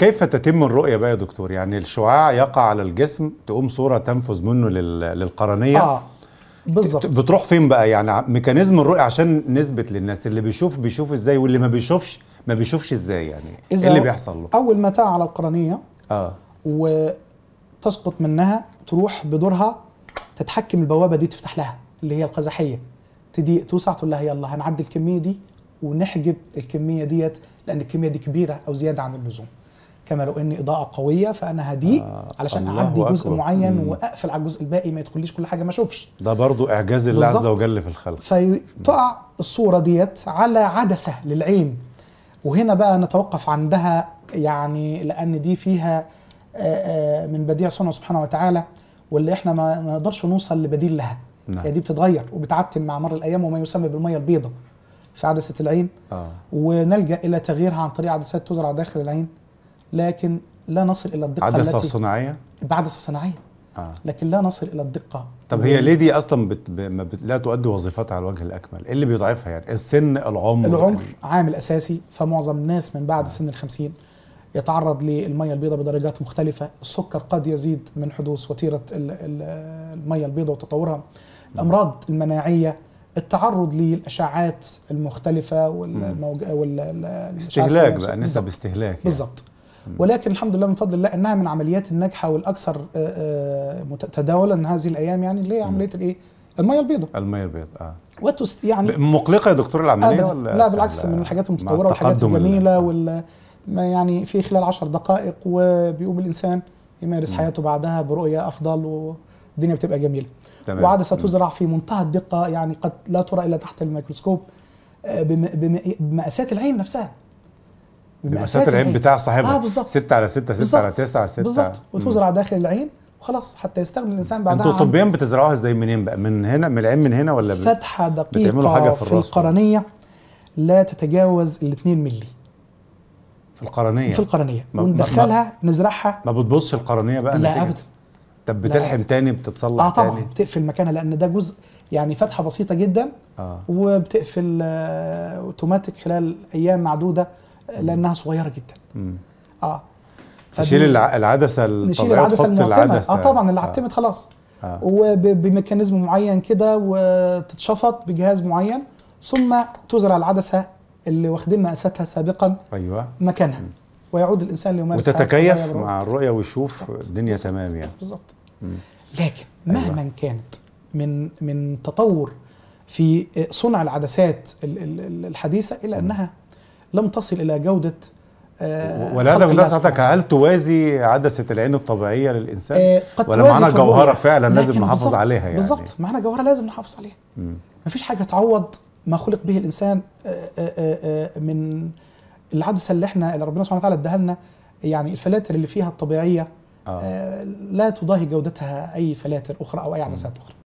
كيف تتم الرؤيه بقى يا دكتور يعني الشعاع يقع على الجسم تقوم صوره تنفذ منه للقرنيه آه. بالظبط بتروح فين بقى يعني ميكانيزم الرؤيه عشان نثبت للناس اللي بيشوف بيشوف ازاي واللي ما بيشوفش ما بيشوفش ازاي يعني إيه إذا اللي بيحصل له اول ما تقع على القرنيه اه وتسقط منها تروح بدورها تتحكم البوابه دي تفتح لها اللي هي القزحيه تضيق توسع تقول لها يلا هنعدي الكميه دي ونحجب الكميه ديت لان الكميه دي كبيره او زياده عن اللزوم كما لو ان اضاءه قويه فانا هضيق آه علشان اعدي جزء معين مم. واقفل على الجزء الباقي ما يدخليش كل حاجه ما اشوفش ده برضو اعجاز الله عز وجل في الخلق فيقع الصوره ديت على عدسه للعين وهنا بقى نتوقف عندها يعني لان دي فيها آه، آه، من بديع صنعه سبحانه وتعالى واللي احنا ما نقدرش نوصل لبديل لها نعم. هي دي بتتغير وبتعتم مع مر الايام وما يسمى بالميه البيضاء في عدسه العين آه. ونلجا الى تغييرها عن طريق عدسات تزرع داخل العين لكن لا نصل الى الدقه عدسه صناعيه بعدسه صناعيه آه. لكن لا نصل الى الدقه طب هي ليه دي اصلا بت... ب... بت... لا تؤدي وظيفتها على الوجه الاكمل ايه اللي بيضعفها يعني السن العمر العمر يعني... عامل اساسي فمعظم الناس من بعد آه. سن ال50 يتعرض للميه البيضاء بدرجات مختلفه السكر قد يزيد من حدوث وتيره الميه البيضاء وتطورها الامراض المناعيه التعرض للاشعاعات المختلفه والموج... وال بقى نسب استهلاك يعني. بالظبط ولكن الحمد لله من فضل الله انها من عمليات الناجحه والاكثر آه، آه، تداولا هذه الايام يعني اللي هي عمليه الايه؟ الميه البيضاء الميه البيضاء اه وتس يعني مقلقه يا دكتور العمليه آه ولا لا بالعكس من الحاجات المتطوره والحاجات الجميله وال يعني في خلال عشر دقائق وبيقوم الانسان يمارس م. حياته بعدها برؤيه افضل والدنيا بتبقى جميله تمام. وعدسه تزرع في منتهى الدقه يعني قد لا ترى الا تحت الميكروسكوب آه، بمقاسات العين نفسها لمسات العين بتاع صاحبها اه بالظبط 6 على 6 6 على 9 6 بالظبط وتزرع داخل العين وخلاص حتى يستخدم الانسان بعدها انتوا طبيا بتزرعوها ازاي منين بقى من هنا من العين من هنا ولا فتحه دقيقه حاجة في, في القرنيه لا تتجاوز ال 2 مللي في القرنيه في القرنيه وندخلها نزرعها ما بتبصش القرنيه بقى لا ابدا طب بتلحم تاني بتتصلح اه طبعا بتقفل مكانها لان ده جزء يعني فتحه بسيطه جدا آه. وبتقفل آه، اوتوماتيك خلال ايام معدوده لانها صغيره جدا مم. اه تشيل العدسه نشيل العدسه المعتمه اه طبعا اللي عتمت آه. خلاص آه. وبميكانيزم معين كده وتتشفط بجهاز معين ثم تزرع العدسه اللي واخدين مقاساتها سابقا ايوه مكانها مم. ويعود الانسان ليمارس وتتكيف مع الرؤيه ويشوف الدنيا بالزبط. تمام يعني بالظبط لكن أيوة. مهما أيوة. كانت من من تطور في صنع العدسات الحديثه الا انها لم تصل الى جوده ولهذا من حضرتك هل توازي عدسه العين الطبيعيه للانسان؟ آه، قد ولا معانا جوهره فعلا يعني. لازم نحافظ عليها يعني بالظبط معانا جوهره لازم نحافظ عليها ما مفيش حاجه تعوض ما خلق به الانسان آه، آه، من العدسه اللي احنا اللي ربنا سبحانه وتعالى اداها لنا يعني الفلاتر اللي فيها الطبيعيه آه. لا تضاهي جودتها اي فلاتر اخرى او اي عدسات اخرى